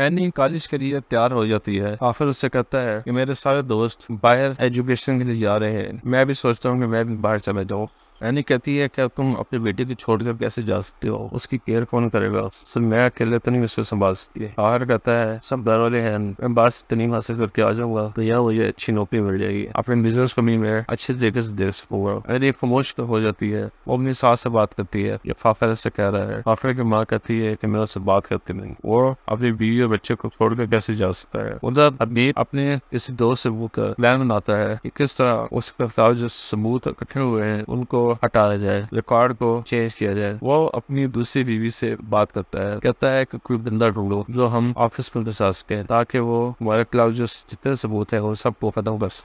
any college के लिए तैयार हो जाती है आखिर उससे कहता है कि मेरे सारे दोस्त बाहर एजुकेशन के लिए जा रहे हैं मैं भी सोचता हूँ कि मैं भी बाहर चला जाऊँ यानी कहती है क्या तुम अपने बेटे को छोड़कर कैसे जा सकते हो उसकी केयर कौन करेगा सर मैं अकेले तो नहीं उसको संभाल सकती है आहार कहता है सब घर वाले हैं मैं बाहर से तनीम हासिल करके आ जाऊंगा तो यह मुझे अच्छी नौकरी मिल जाएगी अपने बिजनेस को भी मैं अच्छे तरीके से देख सकूंगा यानी तो हो जाती है वो अपनी सास से बात करती है या फाफर से कह रहा है फाफर की माँ कहती है की मैं उससे बात करती नहीं वो अपनी बीवी और बच्चे को छोड़कर कैसे जा सकता है उधर अभी अपने किसी दोस्त से वो प्लान बनाता है कि किस तरह उसके समूह कठे हुए हैं उनको हटाया जाए रिकॉर्ड को चेंज किया जाए वो अपनी दूसरी बीवी से बात करता है कहता है कि कोई बंदा ढूंढो जो हम ऑफिस में घुसा सके ताकि वो हमारे खिलाफ जो जितने सबूत है वो सबको खत्म कर सके